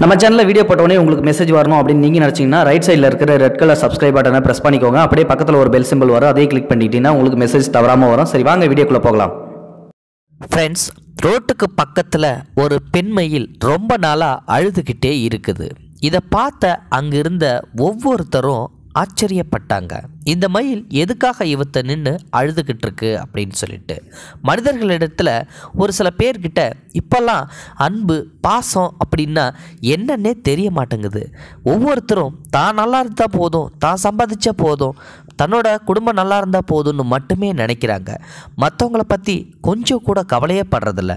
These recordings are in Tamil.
நம்ம சேனலில் வீடியோ போட்டோடனே உங்களுக்கு மெசேஜ் வரணும் அப்படின்னு நீங்கள் நினச்சிங்கன்னா ரைட் சைடில் இருக்கிற ரெட் கலர் சப்ஸ்கிரைப் பட்டனை ப்ரெஸ் பண்ணிக்கோங்க அப்படியே பக்கத்தில் ஒரு பெல் சிம்பிள் வரும் அதே கிளிக் பண்ணிட்டீங்கன்னா உங்களுக்கு மெசேஜ் தவறாமல் வரும் சரி வாங்க வீடியோக்குள்ளே போகலாம் ஃப்ரெண்ட்ஸ் ரோட்டுக்கு பக்கத்தில் ஒரு பெண்மையில் ரொம்ப நாளாக அழுதுகிட்டே இருக்குது இதை பார்த்த அங்கிருந்த ஒவ்வொருத்தரும் ஆச்சரியப்பட்டாங்க இந்த மயில் எதுக்காக இவத்த நின்று அழுதுகிட்டு இருக்கு அப்படின்னு சொல்லிட்டு மனிதர்களிடத்தில் ஒரு சில பேர்கிட்ட இப்போல்லாம் அன்பு பாசம் அப்படின்னா என்னன்னே தெரிய மாட்டேங்குது ஒவ்வொருத்தரும் தான் நல்லா இருந்தால் போதும் தான் சம்பாதிச்சா போதும் தன்னோட குடும்பம் நல்லா இருந்தால் போதும்னு மட்டுமே நினைக்கிறாங்க மற்றவங்கள பற்றி கொஞ்சம் கூட கவலையே படுறதில்ல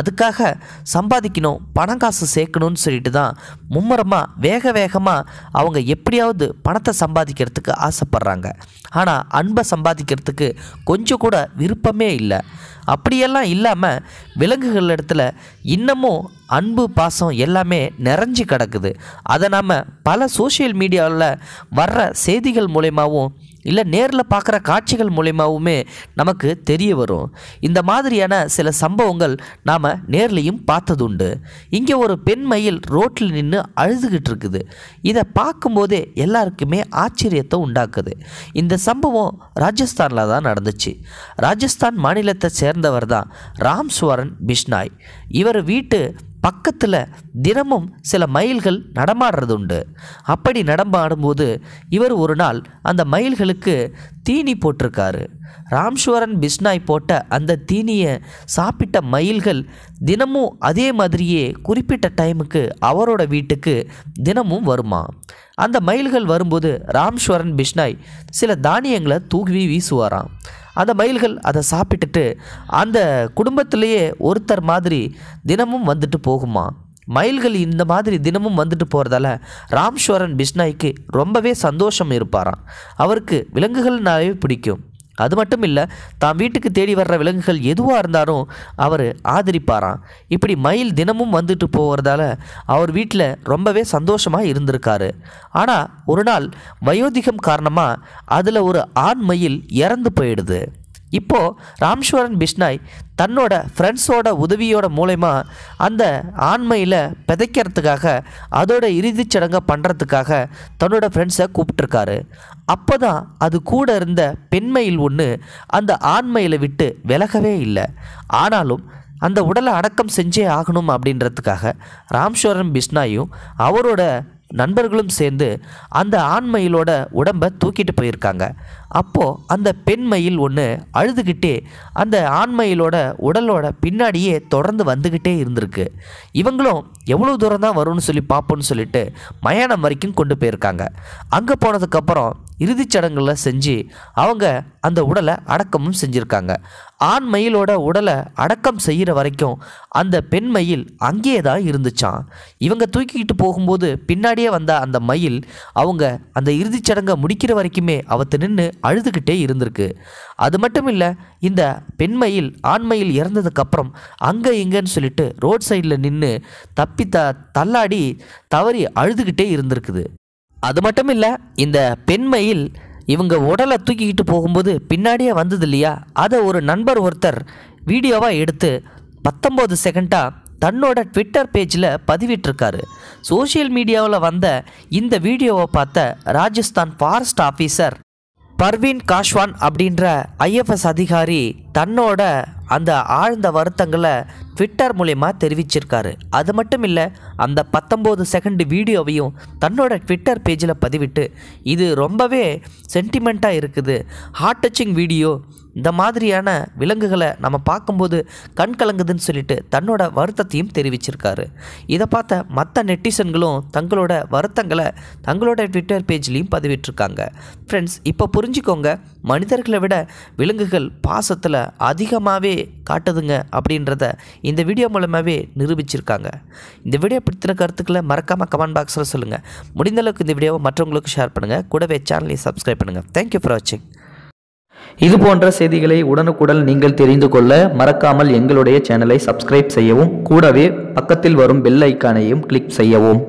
அதுக்காக சம்பாதிக்கணும் பணம் காசு சேர்க்கணும்னு சொல்லிட்டு தான் மும்முரமாக வேக வேகமாக அவங்க எப்படியாவது பணத்தை சம்பாதிக்கிறதுக்கு ஆசைப்பட்றாங்க ஆனால் அன்பை சம்பாதிக்கிறதுக்கு கொஞ்சம் கூட விருப்பமே இல்லை அப்படியெல்லாம் இல்லாமல் விலங்குகள் இடத்துல இன்னமும் அன்பு பாசம் எல்லாமே நிறைஞ்சு கிடக்குது அதை நாம் பல சோஷியல் மீடியாவில் வர்ற செய்திகள் மூலயமாவும் இல்லை நேரில் பார்க்குற காட்சிகள் மூலயமாவுமே நமக்கு தெரிய வரும் இந்த மாதிரியான சில சம்பவங்கள் நாம் நேர்லேயும் பார்த்ததுண்டு இங்கே ஒரு பெண் மயில் ரோட்டில் நின்று அழுதுகிட்டு இருக்குது இதை பார்க்கும்போதே எல்லாருக்குமே ஆச்சரியத்தை உண்டாக்குது இந்த சம்பவம் ராஜஸ்தானில் தான் நடந்துச்சு ராஜஸ்தான் மாநிலத்தை சேர்ந்தவர் தான் ராம்ஸ்வரன் பிஷ்னாய் இவர் வீட்டு பக்கத்தில் தினமும் சில மயில்கள் நடமாடுறது உண்டு அப்படி நடமாடும்போது இவர் ஒரு நாள் அந்த மயில்களுக்கு தீனி போட்டிருக்காரு ராம்ஸ்வரன் பிஸ்னாய் போட்ட அந்த தீனியை சாப்பிட்ட மயில்கள் தினமும் அதே மாதிரியே குறிப்பிட்ட டைமுக்கு அவரோட வீட்டுக்கு தினமும் வருமா அந்த மயில்கள் வரும்போது ராம்ஸ்வரன் பிஷ்னாய் சில தானியங்களை தூக்கி வீசுவாராம் அந்த மயில்கள் அதை சாப்பிட்டுட்டு அந்த குடும்பத்திலேயே ஒருத்தர் மாதிரி தினமும் வந்துட்டு போகுமா மயில்கள் இந்த மாதிரி தினமும் வந்துட்டு போகிறதால ராம்ஸ்வரன் பிஷ்னாய்க்கு ரொம்பவே சந்தோஷம் இருப்பாராம் அவருக்கு விலங்குகள்னாலே பிடிக்கும் அது மட்டும் இல்லை தான் வீட்டுக்கு தேடி வர்ற விலங்குகள் எதுவாக இருந்தாலும் அவர் ஆதரிப்பாராம் இப்படி மயில் தினமும் வந்துட்டு போகிறதால அவர் வீட்டில் ரொம்பவே சந்தோஷமாக இருந்திருக்காரு ஆனால் ஒரு நாள் வயோதிகம் காரணமாக அதில் ஒரு ஆண் மயில் இறந்து போயிடுது இப்போது ராம்ஸ்வரன் பிஷ்னாய் தன்னோட ஃப்ரெண்ட்ஸோட உதவியோட மூலயமா அந்த ஆண்மையில் பிதைக்கிறதுக்காக அதோட இறுதிச் சடங்கை பண்ணுறதுக்காக தன்னோட ஃப்ரெண்ட்ஸை கூப்பிட்டுருக்காரு அப்போ தான் அது கூட இருந்த பெண்மையில் ஒன்று அந்த ஆண்மையில் விட்டு விலகவே இல்லை ஆனாலும் அந்த உடலை அடக்கம் செஞ்சே ஆகணும் அப்படின்றதுக்காக ராம்ஸ்வரன் பிஷ்னாயும் அவரோட நண்பர்களும் சேர்ந்து அந்த ஆண் மயிலோட உடம்பை தூக்கிட்டு போயிருக்காங்க அப்போது அந்த பெண் மயில் ஒன்று அழுதுகிட்டே அந்த ஆண் மயிலோட உடலோட பின்னாடியே தொடர்ந்து வந்துக்கிட்டே இருந்திருக்கு இவங்களும் எவ்வளோ தூரம் தான் வரும்னு சொல்லி பார்ப்போம்னு சொல்லிட்டு மயானம் வரைக்கும் கொண்டு போயிருக்காங்க அங்கே போனதுக்கப்புறம் இறுதிச் சடங்குகளை செஞ்சு அவங்க அந்த உடலை அடக்கமும் செஞ்சுருக்காங்க ஆண் மயிலோட உடலை அடக்கம் செய்கிற வரைக்கும் அந்த பெண் மயில் அங்கேயே தான் இருந்துச்சான் இவங்க தூக்கிக்கிட்டு போகும்போது பின்னாடியே வந்த அந்த மயில் அவங்க அந்த இறுதிச் சடங்கை முடிக்கிற வரைக்குமே அவத்து நின்று அழுதுகிட்டே இருந்திருக்கு அது மட்டும் இல்லை இந்த பெண் மயில் ஆண் மயில் இறந்ததுக்கப்புறம் அங்கே இங்கேன்னு சொல்லிட்டு ரோட் சைடில் நின்று தப்பி த தள்ளாடி தவறி அழுதுகிட்டே இருந்திருக்குது அது மட்டும் இல்லை இந்த பெண்மையில் இவங்க உடலை தூக்கிக்கிட்டு போகும்போது பின்னாடியே வந்தது இல்லையா அதை ஒரு நண்பர் ஒருத்தர் வீடியோவாக எடுத்து பத்தொம்போது செகண்டாக தன்னோட ட்விட்டர் பேஜில் பதிவிட்டிருக்காரு சோஷியல் மீடியாவில் வந்த இந்த வீடியோவை பார்த்த ராஜஸ்தான் ஃபாரஸ்ட் ஆஃபீஸர் பர்வீன் காஷ்வான் அப்படின்ற ஐஎஃப்எஸ் அதிகாரி தன்னோட அந்த ஆழ்ந்த வருத்தங்களை ட்விட்டர் மூலயமா தெரிவிச்சிருக்காரு அது மட்டும் இல்லை அந்த பத்தொம்போது செகண்ட் வீடியோவையும் தன்னோட ட்விட்டர் பேஜில் பதிவிட்டு இது ரொம்பவே சென்டிமெண்ட்டாக இருக்குது ஹார்ட் டச்சிங் வீடியோ இந்த மாதிரியான விலங்குகளை நம்ம பார்க்கும்போது கண் கலங்குதுன்னு சொல்லிட்டு தன்னோட வருத்தத்தையும் தெரிவிச்சிருக்காரு இதை பார்த்த மற்ற நெட்டிசன்களும் தங்களோட வருத்தங்களை தங்களோட ட்விட்டர் பேஜ்லேயும் பதிவிட்டிருக்காங்க ஃப்ரெண்ட்ஸ் இப்போ புரிஞ்சுக்கோங்க மனிதர்களை விட விலங்குகள் பாசத்தில் அதிகமாகவே காட்டுதுங்க அப்படின்றத இந்த வீடியோ மூலமாகவே நிரூபிச்சிருக்காங்க இந்த வீடியோ பிடித்தின கருத்துக்களை மறக்காமல் கமெண்ட் பாக்ஸில் சொல்லுங்கள் முடிந்தளவுக்கு இந்த வீடியோவை மற்றவங்களுக்கு ஷேர் பண்ணுங்கள் கூடவே சேனலை சப்ஸ்கிரைப் பண்ணுங்கள் தேங்க்யூ ஃபார் வாட்சிங் இது போன்ற செய்திகளை உடனுக்குடன் நீங்கள் தெரிந்து கொள்ள மறக்காமல் எங்களுடைய சேனலை சப்ஸ்கிரைப் செய்யவும் கூடவே பக்கத்தில் வரும் பெல் ஐக்கானையும் கிளிக் செய்யவும்